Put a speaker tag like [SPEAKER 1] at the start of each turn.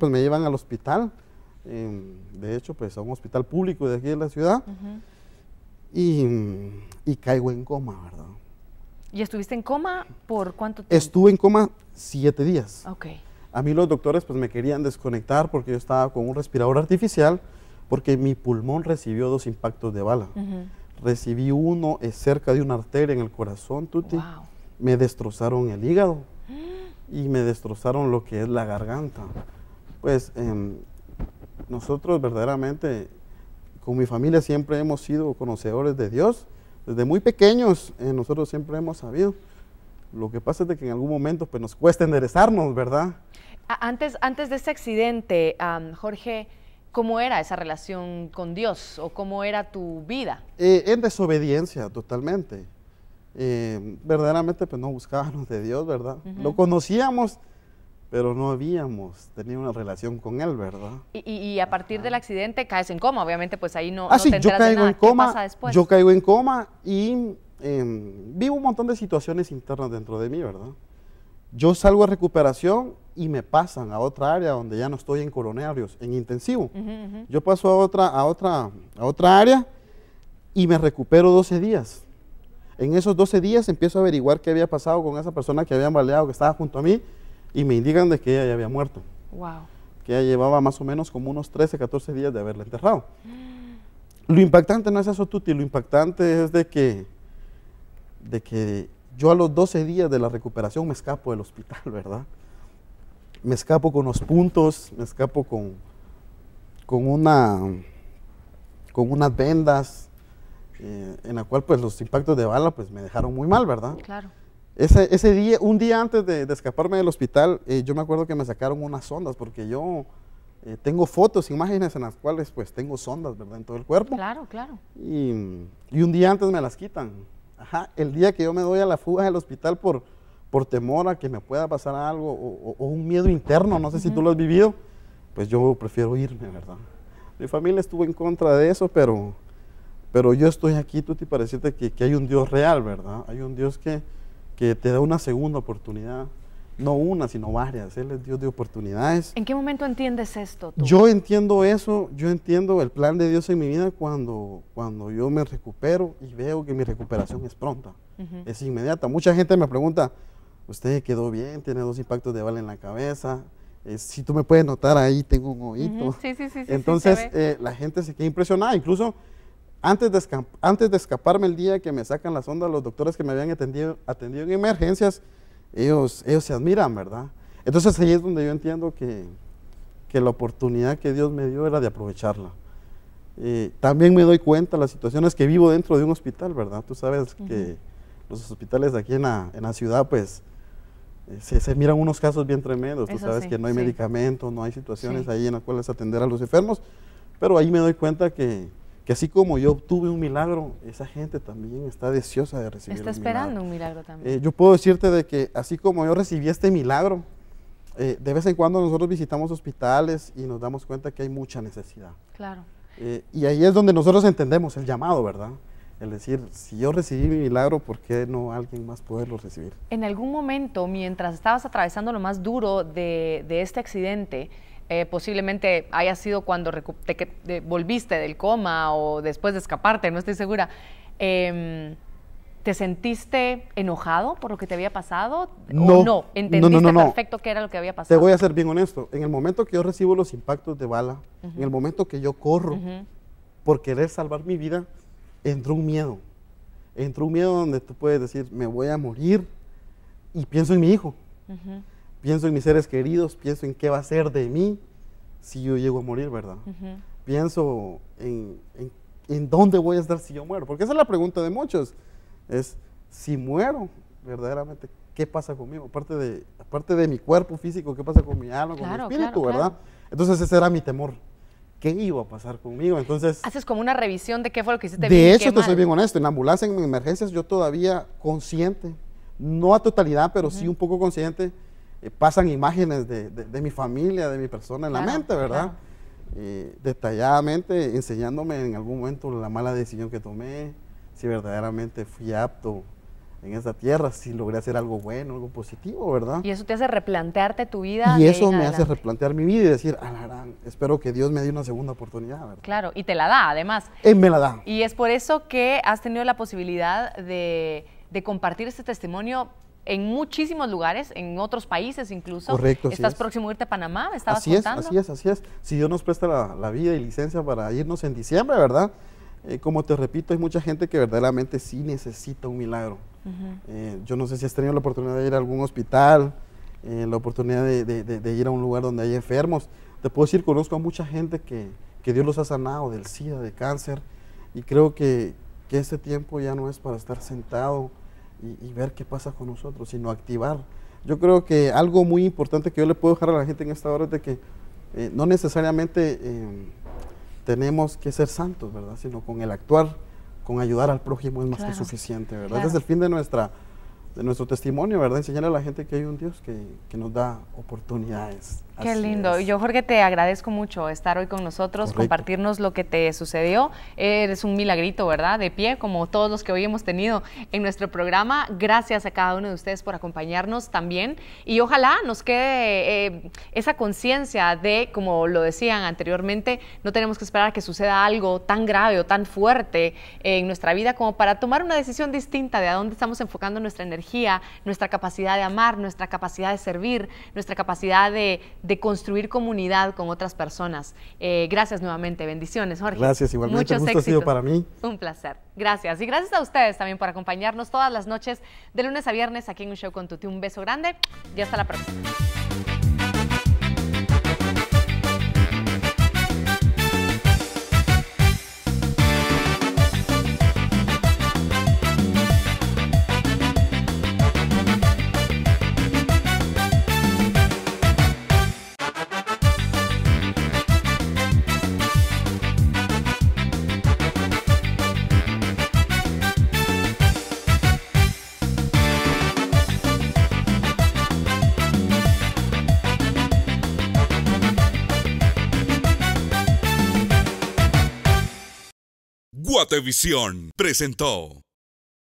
[SPEAKER 1] Pues me llevan al hospital, em, de hecho, pues a un hospital público de aquí de la ciudad, y, caigo en coma, ¿verdad?
[SPEAKER 2] ¿Y estuviste en coma por cuánto tiempo?
[SPEAKER 1] Estuve en coma siete días. Ok. A mí los doctores pues me querían desconectar porque yo estaba con un respirador artificial, porque mi pulmón recibió dos impactos de bala. Recibí uno eh, cerca de una arteria en el corazón, Tuti. Me destrozaron el hígado y me destrozaron lo que es la garganta. Pues em, nosotros verdaderamente con mi familia siempre hemos sido conocedores de Dios. Desde muy pequeños eh, nosotros siempre hemos sabido. Lo que pasa es de que en algún momento pues, nos cuesta enderezarnos, ¿verdad?
[SPEAKER 2] Antes, antes de ese accidente, Jorge, ¿cómo era esa relación con Dios o cómo era tu vida?
[SPEAKER 1] Eh, en desobediencia totalmente. Eh, verdaderamente pues no buscábamos de Dios, ¿verdad? Lo conocíamos, pero no habíamos tenido una relación con él, ¿verdad?
[SPEAKER 2] Y, a partir del accidente caes en coma, obviamente, pues ahí no, ah, sí, te yo caigo En coma, Yo
[SPEAKER 1] caigo en coma y em, vivo un montón de situaciones internas dentro de mí, ¿verdad? Yo salgo a recuperación y me pasan a otra área donde ya no estoy en coronarios, en intensivo. Yo paso a otra, a, otra, a otra área y me recupero 12 días. En esos 12 días empiezo a averiguar qué había pasado con esa persona que habían baleado, que estaba junto a mí, y me indican de que ella ya había muerto. Que ella llevaba más o menos como unos 13, 14 días de haberla enterrado. Lo impactante no es eso, Tuti, lo impactante es de que, de que yo a los 12 días de la recuperación me escapo del hospital, ¿verdad? Me escapo con los puntos, me escapo con, con, una, con unas vendas, eh, en la cual pues los impactos de bala pues me dejaron muy mal, ¿verdad? Claro. Ese, ese día, un día antes de, escaparme del hospital, eh, yo me acuerdo que me sacaron unas sondas porque yo eh, tengo fotos, imágenes en las cuales pues tengo sondas, ¿verdad? En todo el cuerpo. Claro, claro. Y, y, un día antes me las quitan. Ajá, el día que yo me doy a la fuga del hospital por, por temor a que me pueda pasar algo o, un miedo interno, no sé si tú lo has vivido, pues yo prefiero irme, ¿verdad? Mi familia estuvo en contra de eso, pero, pero yo estoy aquí, tú para decirte que, que hay un Dios real, ¿verdad? Hay un Dios que, que te da una segunda oportunidad, no una, sino varias, Él es Dios de oportunidades.
[SPEAKER 2] ¿En qué momento entiendes esto?
[SPEAKER 1] Yo entiendo eso, yo entiendo el plan de Dios en mi vida cuando, cuando yo me recupero y veo que mi recuperación es pronta, es inmediata. Mucha gente me pregunta, usted quedó bien, tiene dos impactos de bala en la cabeza, eh, si tú me puedes notar ahí, tengo un oído. Entonces eh, la gente se queda impresionada, incluso antes de, antes de escaparme el día que me sacan la sonda, los doctores que me habían atendido, atendido en emergencias, ellos, ellos se admiran, ¿verdad? Entonces ahí es donde yo entiendo que, que la oportunidad que Dios me dio era de aprovecharla. Eh, también me doy cuenta las situaciones que vivo dentro de un hospital, ¿verdad? Tú sabes que los hospitales aquí en la, en la ciudad, pues, eh, se, miran unos casos bien tremendos. Tú sabes que no hay medicamentos, no hay situaciones ahí en las cuales atender a los enfermos, pero ahí me doy cuenta que, así como yo obtuve un milagro, esa gente también está deseosa de recibir Está esperando
[SPEAKER 2] un milagro también.
[SPEAKER 1] Eh, yo puedo decirte de que así como yo recibí este milagro, eh, de vez en cuando nosotros visitamos hospitales y nos damos cuenta que hay mucha necesidad. Claro. Eh, y ahí es donde nosotros entendemos el llamado, ¿verdad? El decir, si yo recibí mi milagro, ¿por qué no alguien más poderlo recibir?
[SPEAKER 2] En algún momento, mientras estabas atravesando lo más duro de, de este accidente, eh, posiblemente haya sido cuando te, volviste del coma o después de escaparte, no estoy segura. Em, ¿Te sentiste enojado por lo que te había pasado? No, ¿O no? ¿Entendiste perfecto qué era lo que había pasado? Te voy a ser
[SPEAKER 1] bien honesto. En el momento que yo recibo los impactos de bala, en el momento que yo corro por querer salvar mi vida, entró un miedo. Entró un miedo donde tú puedes decir, me voy a morir y pienso en mi hijo. Pienso en mis seres queridos, pienso en qué va a ser de mí si yo llego a morir, ¿verdad? Pienso en, en, dónde voy a estar si yo muero, porque esa es la pregunta de muchos, es si muero, verdaderamente, ¿qué pasa conmigo? Aparte de, aparte de mi cuerpo físico, ¿qué pasa con mi alma, con mi espíritu, verdad? Entonces ese era mi temor qué iba a pasar conmigo. Entonces.
[SPEAKER 2] Haces como una revisión de qué fue lo que hiciste. De hecho, te soy bien
[SPEAKER 1] honesto. En ambulancia, en emergencias, yo todavía consciente, no a totalidad, pero sí un poco consciente eh, pasan imágenes de, mi familia, de mi persona en la mente, ¿verdad? Eh, detalladamente enseñándome en algún momento la mala decisión que tomé, si verdaderamente fui apto en esa tierra, si logré hacer algo bueno, algo positivo, ¿verdad? Y eso
[SPEAKER 2] te hace replantearte tu vida. Y eso me hace
[SPEAKER 1] replantear mi vida y decir, alarán, espero que Dios me dé una segunda oportunidad, ¿verdad?
[SPEAKER 2] Claro, y te la da además. Y eh, me la da. Y es por eso que has tenido la posibilidad de, de compartir este testimonio en muchísimos lugares, en otros países incluso. Correcto. Estás próximo a irte a Panamá, me estabas así contando. Es, así
[SPEAKER 1] es, así es. Si Dios nos presta la, vida y licencia para irnos en diciembre, ¿verdad? Eh, como te repito, hay mucha gente que verdaderamente sí necesita un milagro. Eh, yo no sé si has tenido la oportunidad de ir a algún hospital, eh, la oportunidad de, ir a un lugar donde hay enfermos. Te puedo decir, conozco a mucha gente que, Dios los ha sanado del SIDA, de cáncer, y creo que este tiempo ya no es para estar sentado y, ver qué pasa con nosotros, sino activar. Yo creo que algo muy importante que yo le puedo dejar a la gente en esta hora es de que eh, no necesariamente eh, tenemos que ser santos, ¿verdad? Sino con el actuar, con ayudar al prójimo es más que suficiente, ¿verdad? es el fin de nuestra de nuestro testimonio, ¿verdad? Enseñar a la gente que hay un Dios que, nos da oportunidades. Qué
[SPEAKER 2] lindo. Yo, Jorge, te agradezco mucho estar hoy con nosotros, compartirnos lo que te sucedió. Eres un milagrito, ¿verdad? De pie, como todos los que hoy hemos tenido en nuestro programa. Gracias a cada uno de ustedes por acompañarnos también. Y ojalá nos quede eh, esa conciencia de, como lo decían anteriormente, no tenemos que esperar a que suceda algo tan grave o tan fuerte en nuestra vida como para tomar una decisión distinta de a dónde estamos enfocando nuestra energía nuestra capacidad de amar, nuestra capacidad de servir, nuestra capacidad de, construir comunidad con otras personas. Eh, gracias nuevamente, bendiciones, Jorge. Gracias, igualmente. Muchos Un gusto ha sido para mí. Un placer. Gracias. Y gracias a ustedes también por acompañarnos todas las noches de lunes a viernes aquí en Un Show con Tuti. Un beso grande y hasta la próxima.
[SPEAKER 1] televisión presentó.